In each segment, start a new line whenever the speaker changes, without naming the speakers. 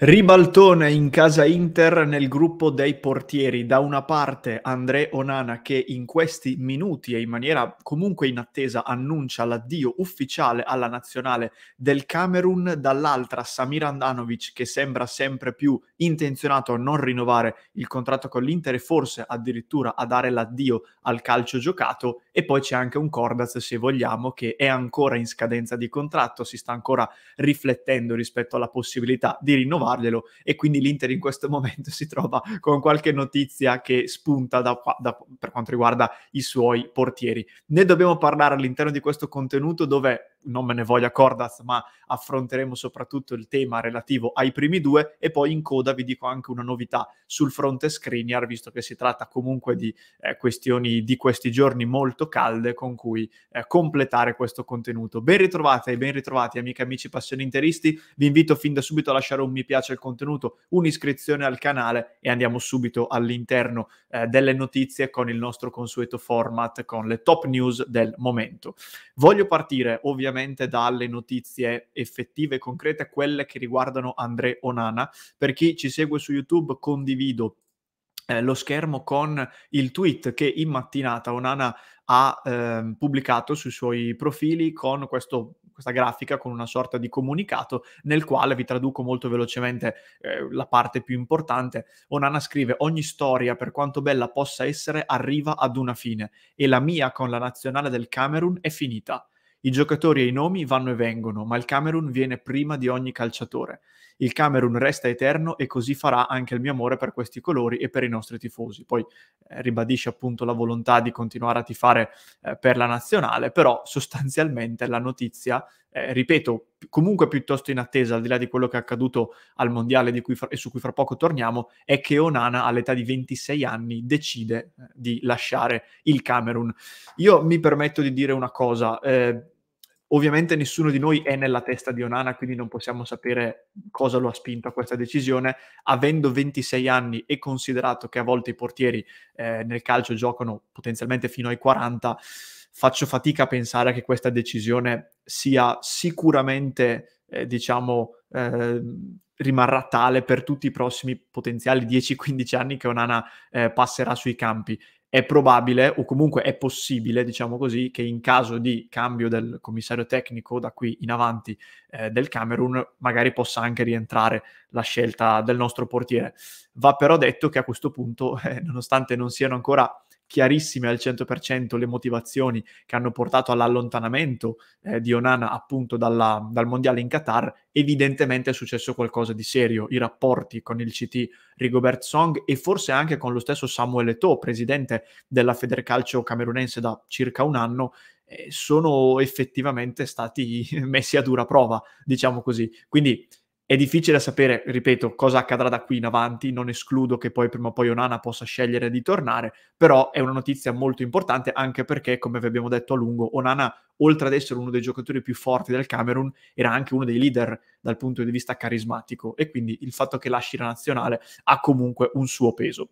Ribaltone in casa Inter nel gruppo dei portieri. Da una parte André Onana che in questi minuti e in maniera comunque inattesa annuncia l'addio ufficiale alla nazionale del Camerun, dall'altra Samir Andanovic che sembra sempre più intenzionato a non rinnovare il contratto con l'Inter e forse addirittura a dare l'addio al calcio giocato e poi c'è anche un Cordaz se vogliamo che è ancora in scadenza di contratto, si sta ancora riflettendo rispetto alla possibilità di rinnovare farglielo e quindi l'Inter in questo momento si trova con qualche notizia che spunta da, da, per quanto riguarda i suoi portieri. Ne dobbiamo parlare all'interno di questo contenuto dove non me ne voglia Cordaz, ma affronteremo soprattutto il tema relativo ai primi due e poi in coda vi dico anche una novità sul fronte Screener, visto che si tratta comunque di eh, questioni di questi giorni molto calde con cui eh, completare questo contenuto. Ben ritrovate e ben ritrovati amiche amici passioni interisti, vi invito fin da subito a lasciare un mi piace al contenuto, un'iscrizione al canale e andiamo subito all'interno eh, delle notizie con il nostro consueto format con le top news del momento. Voglio partire ovviamente ovviamente dalle notizie effettive e concrete, quelle che riguardano André Onana. Per chi ci segue su YouTube condivido eh, lo schermo con il tweet che in mattinata Onana ha eh, pubblicato sui suoi profili con questo, questa grafica, con una sorta di comunicato nel quale vi traduco molto velocemente eh, la parte più importante. Onana scrive ogni storia, per quanto bella possa essere, arriva ad una fine e la mia con la nazionale del Camerun è finita. I giocatori e i nomi vanno e vengono, ma il Camerun viene prima di ogni calciatore. Il Camerun resta eterno e così farà anche il mio amore per questi colori e per i nostri tifosi. Poi eh, ribadisce appunto la volontà di continuare a tifare eh, per la nazionale, però sostanzialmente la notizia, eh, ripeto, comunque piuttosto in attesa, al di là di quello che è accaduto al mondiale cui fra- e su cui fra poco torniamo, è che Onana all'età di 26 anni decide eh, di lasciare il Camerun. Io mi permetto di dire una cosa. Eh, Ovviamente nessuno di noi è nella testa di Onana, quindi non possiamo sapere cosa lo ha spinto a questa decisione. Avendo 26 anni e considerato che a volte i portieri eh, nel calcio giocano potenzialmente fino ai 40, faccio fatica a pensare che questa decisione sia sicuramente, eh, diciamo, eh, rimarrà tale per tutti i prossimi potenziali 10-15 anni che Onana eh, passerà sui campi. È probabile, o comunque è possibile, diciamo così, che in caso di cambio del commissario tecnico da qui in avanti eh, del Camerun, magari possa anche rientrare la scelta del nostro portiere. Va però detto che a questo punto, eh, nonostante non siano ancora chiarissime al 100% le motivazioni che hanno portato all'allontanamento eh, di Onana appunto dalla, dal mondiale in Qatar, evidentemente è successo qualcosa di serio. I rapporti con il CT Rigobert Song e forse anche con lo stesso Samuel Eto'o, presidente della Federcalcio camerunense da circa un anno, eh, sono effettivamente stati messi a dura prova, diciamo così. Quindi è difficile sapere, ripeto, cosa accadrà da qui in avanti, non escludo che poi prima o poi Onana possa scegliere di tornare, però è una notizia molto importante anche perché, come vi abbiamo detto a lungo, Onana, oltre ad essere uno dei giocatori più forti del Camerun, era anche uno dei leader dal punto di vista carismatico e quindi il fatto che lasci la nazionale ha comunque un suo peso.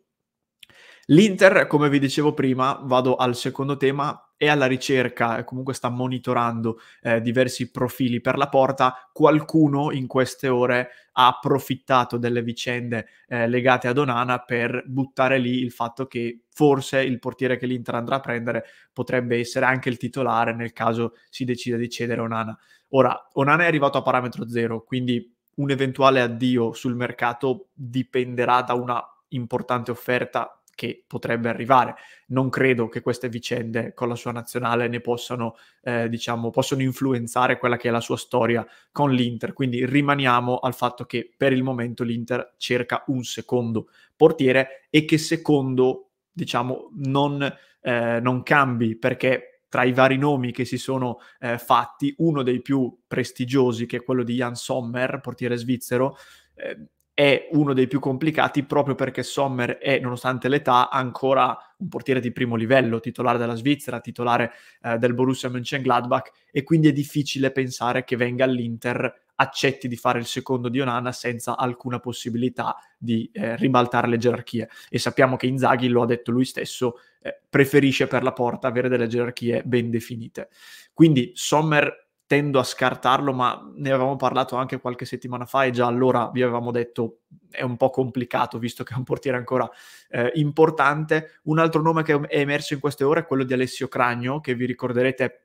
L'Inter, come vi dicevo prima, vado al secondo tema, è alla ricerca, eh, comunque sta monitorando eh, diversi profili per la porta, qualcuno in queste ore ha approfittato delle vicende eh, legate ad Onana per buttare lì il fatto che forse il portiere che l'Inter andrà a prendere potrebbe essere anche il titolare nel caso si decida di cedere Onana. Ora, Onana è arrivato a parametro zero, quindi un eventuale addio sul mercato dipenderà da una importante offerta che potrebbe arrivare. Non credo che queste vicende con la sua nazionale ne possano, eh, diciamo, possono influenzare quella che è la sua storia con l'Inter. Quindi rimaniamo al fatto che per il momento l'Inter cerca un secondo portiere e che secondo, diciamo, non, eh, non cambi perché tra i vari nomi che si sono eh, fatti, uno dei più prestigiosi, che è quello di Jan Sommer, portiere svizzero, eh, è uno dei più complicati proprio perché Sommer è, nonostante l'età, ancora un portiere di primo livello, titolare della Svizzera, titolare eh, del Borussia Mönchengladbach e quindi è difficile pensare che venga all'Inter accetti di fare il secondo di Onana senza alcuna possibilità di eh, ribaltare le gerarchie. E sappiamo che Inzaghi, lo ha detto lui stesso, eh, preferisce per la porta avere delle gerarchie ben definite. Quindi Sommer tendo a scartarlo, ma ne avevamo parlato anche qualche settimana fa e già allora vi avevamo detto è un po' complicato visto che è un portiere ancora eh, importante. Un altro nome che è emerso in queste ore è quello di Alessio Cragno, che vi ricorderete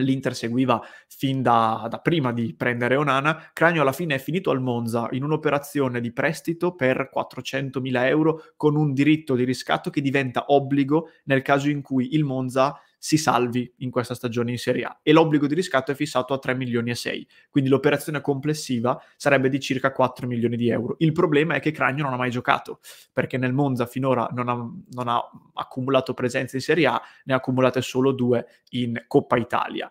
l'Inter seguiva fin da, da, prima di prendere Onana, Cragno alla fine è finito al Monza in un'operazione di prestito per 400.000 euro con un diritto di riscatto che diventa obbligo nel caso in cui il Monza si salvi in questa stagione in Serie A e l'obbligo di riscatto è fissato a 3 milioni e 6, quindi l'operazione complessiva sarebbe di circa 4 milioni di euro. Il problema è che Cragno non ha mai giocato, perché nel Monza finora non ha, non ha accumulato presenze in Serie A, ne ha accumulate solo due in Coppa Italia.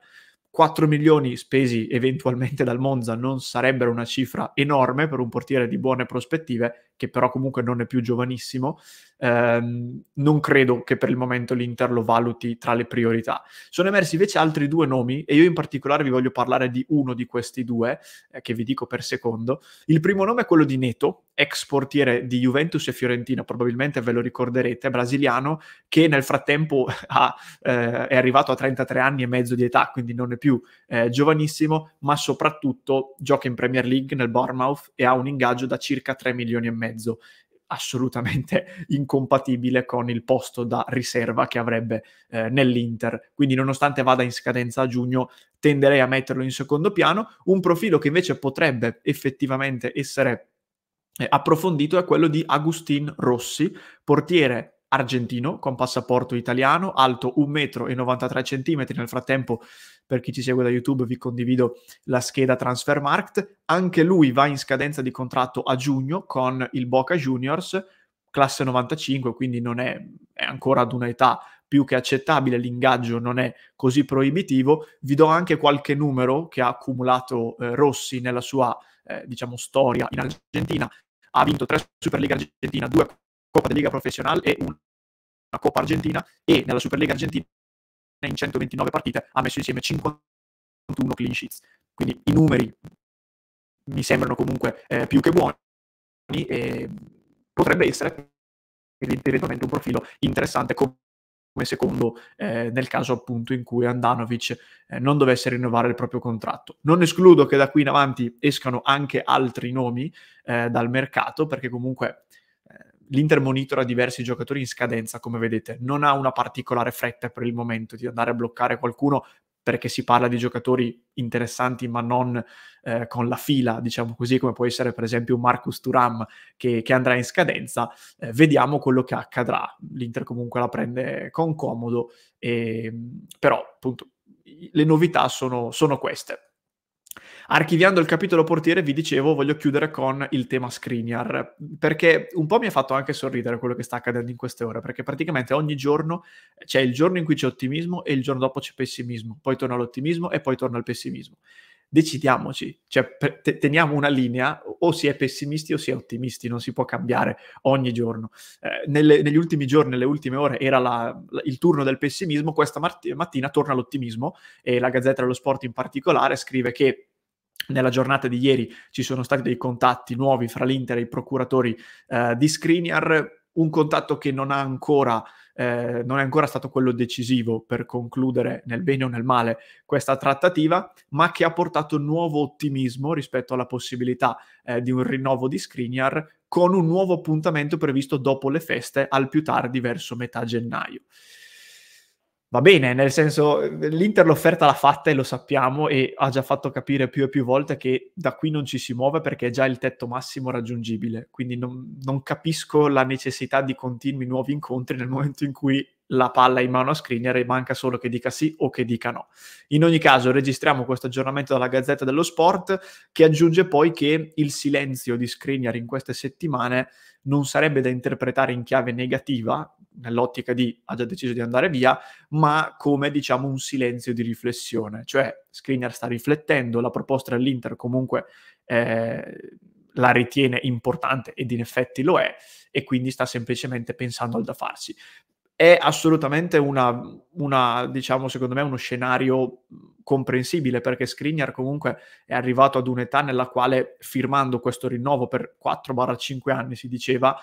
4 milioni spesi eventualmente dal Monza non sarebbero una cifra enorme per un portiere di buone prospettive, che però comunque non è più giovanissimo, ehm, non credo che per il momento l'Inter lo valuti tra le priorità. Sono emersi invece altri due nomi e io in particolare vi voglio parlare di uno di questi due, eh, che vi dico per secondo. Il primo nome è quello di Neto, ex portiere di Juventus e Fiorentina, probabilmente ve lo ricorderete, brasiliano, che nel frattempo ha, eh, è arrivato a 33 anni e mezzo di età, quindi non è più eh, giovanissimo, ma soprattutto gioca in Premier League nel Bournemouth e ha un ingaggio da circa 3 milioni e mezzo mezzo assolutamente incompatibile con il posto da riserva che avrebbe eh, nell'Inter. Quindi nonostante vada in scadenza a giugno, tenderei a metterlo in secondo piano. Un profilo che invece potrebbe effettivamente essere eh, approfondito è quello di Agustin Rossi, portiere argentino con passaporto italiano, alto 1,93 m. Nel frattempo, per chi ci segue da YouTube, vi condivido la scheda Transfermarkt. Anche lui va in scadenza di contratto a giugno con il Boca Juniors, classe 95, quindi non è, è ancora ad un'età più che accettabile, l'ingaggio non è così proibitivo. Vi do anche qualche numero che ha accumulato eh, Rossi nella sua eh, diciamo, storia in Argentina. Ha vinto 3 Superliga Argentina, 2 Coppa di Liga Professional e una Coppa Argentina e nella Superliga Argentina in 129 partite ha messo insieme 51 clean sheets. Quindi i numeri mi sembrano comunque eh, più che buoni e potrebbe essere evidentemente un profilo interessante come secondo eh, nel caso appunto in cui Andanovic eh, non dovesse rinnovare il proprio contratto. Non escludo che da qui in avanti escano anche altri nomi eh, dal mercato perché comunque l'Inter monitora diversi giocatori in scadenza, come vedete, non ha una particolare fretta per il momento di andare a bloccare qualcuno perché si parla di giocatori interessanti ma non eh, con la fila, diciamo così, come può essere per esempio Marcus Turam che, che andrà in scadenza. Eh, vediamo quello che accadrà. L'Inter comunque la prende con comodo, e, ehm, però appunto le novità sono, sono queste. Archiviando il capitolo portiere, vi dicevo, voglio chiudere con il tema Skriniar, perché un po' mi ha fatto anche sorridere quello che sta accadendo in queste ore, perché praticamente ogni giorno c'è il giorno in cui c'è ottimismo e il giorno dopo c'è pessimismo, poi torna l'ottimismo e poi torna il pessimismo. Decidiamoci, cioè te- teniamo una linea, o si è pessimisti o si è ottimisti, non si può cambiare ogni giorno. Eh, nelle, negli ultimi giorni, nelle ultime ore era la, la, il turno del pessimismo, questa mart- mattina torna l'ottimismo e la Gazzetta dello Sport in particolare scrive che nella giornata di ieri ci sono stati dei contatti nuovi fra l'Inter e i procuratori eh, di Skriniar, un contatto che non, ancora, eh, non, è ancora stato quello decisivo per concludere nel bene o nel male questa trattativa, ma che ha portato nuovo ottimismo rispetto alla possibilità eh, di un rinnovo di Skriniar con un nuovo appuntamento previsto dopo le feste al più tardi verso metà gennaio va bene, nel senso l'Inter l'offerta l'ha fatta e lo sappiamo e ha già fatto capire più e più volte che da qui non ci si muove perché è già il tetto massimo raggiungibile, quindi non, non capisco la necessità di continui nuovi incontri nel momento in cui la palla in mano a Skriniar e manca solo che dica sì o che dica no. In ogni caso registriamo questo aggiornamento dalla Gazzetta dello Sport che aggiunge poi che il silenzio di Skriniar in queste settimane non sarebbe da interpretare in chiave negativa, nell'ottica di ha già deciso di andare via, ma come diciamo un silenzio di riflessione, cioè Skriniar sta riflettendo, la proposta dell'Inter comunque eh, la ritiene importante ed in effetti lo è e quindi sta semplicemente pensando al da farsi. È assolutamente una, una diciamo, secondo me, uno scenario comprensibile perché Skriniar comunque è arrivato ad un'età nella quale firmando questo rinnovo per 4-5 anni si diceva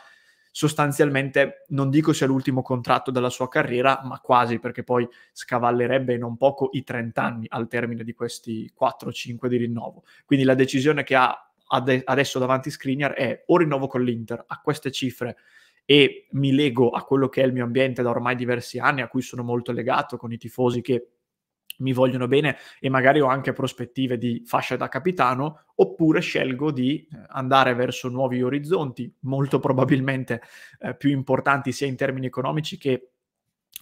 sostanzialmente non dico sia l'ultimo contratto della sua carriera, ma quasi perché poi scavallerebbe non poco i 30 anni al termine di questi 4-5 di rinnovo. Quindi la decisione che ha ad- adesso davanti Skriniar è o rinnovo con l'Inter a queste cifre e mi lego a quello che è il mio ambiente da ormai diversi anni, a cui sono molto legato con i tifosi che mi vogliono bene e magari ho anche prospettive di fascia da capitano, oppure scelgo di eh, andare verso nuovi orizzonti, molto probabilmente eh, più importanti sia in termini economici che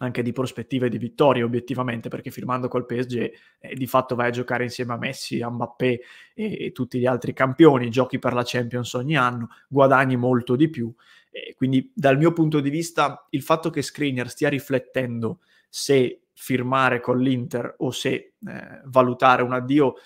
anche di prospettive di vittoria, obiettivamente, perché firmando col PSG eh, di fatto vai a giocare insieme a Messi, a Mbappé e, e tutti gli altri campioni, giochi per la Champions ogni anno, guadagni molto di più. E quindi dal mio punto di vista il fatto che Screener stia riflettendo se firmare con l'Inter o se eh, valutare un addio,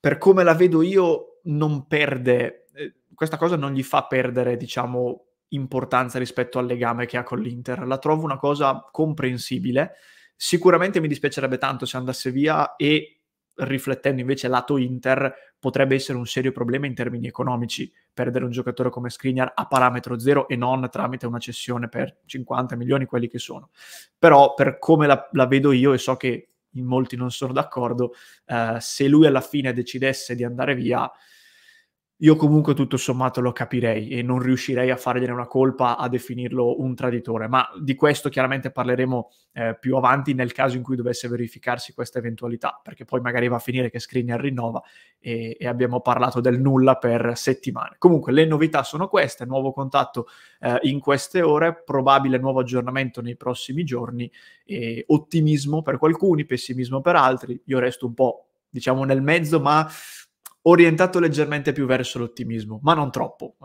per come la vedo io, non perde, eh, questa cosa non gli fa perdere, diciamo, importanza rispetto al legame che ha con l'Inter. La trovo una cosa comprensibile. Sicuramente mi dispiacerebbe tanto se andasse via e riflettendo invece lato Inter, potrebbe essere un serio problema in termini economici perdere un giocatore come Skriniar a parametro zero e non tramite una cessione per 50 milioni, quelli che sono. Però per come la, la vedo io e so che in molti non sono d'accordo, eh, se lui alla fine decidesse di andare via, io comunque tutto sommato lo capirei e non riuscirei a fargliene una colpa a definirlo un traditore, ma di questo chiaramente parleremo eh, più avanti nel caso in cui dovesse verificarsi questa eventualità, perché poi magari va a finire che Screener rinnova e, e abbiamo parlato del nulla per settimane. Comunque le novità sono queste, nuovo contatto eh, in queste ore, probabile nuovo aggiornamento nei prossimi giorni, e ottimismo per alcuni, pessimismo per altri, io resto un po' diciamo nel mezzo, ma orientato leggermente più verso l'ottimismo, ma non troppo.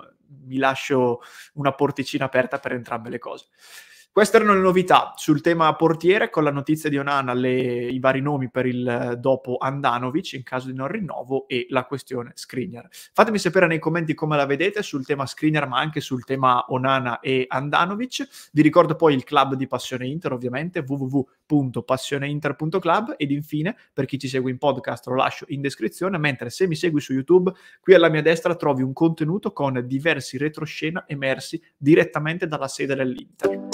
Mi lascio una porticina aperta per entrambe le cose. Queste erano le novità sul tema portiere con la notizia di Onana, le, i vari nomi per il eh, dopo Andanovic in caso di non rinnovo e la questione Skriniar. Fatemi sapere nei commenti come la vedete sul tema Skriniar ma anche sul tema Onana e Andanovic. Vi ricordo poi il club di Passione Inter ovviamente www.passioneinter.club ed infine per chi ci segue in podcast lo lascio in descrizione mentre se mi segui su YouTube qui alla mia destra trovi un contenuto con diversi retroscena emersi direttamente dalla sede dell'Inter.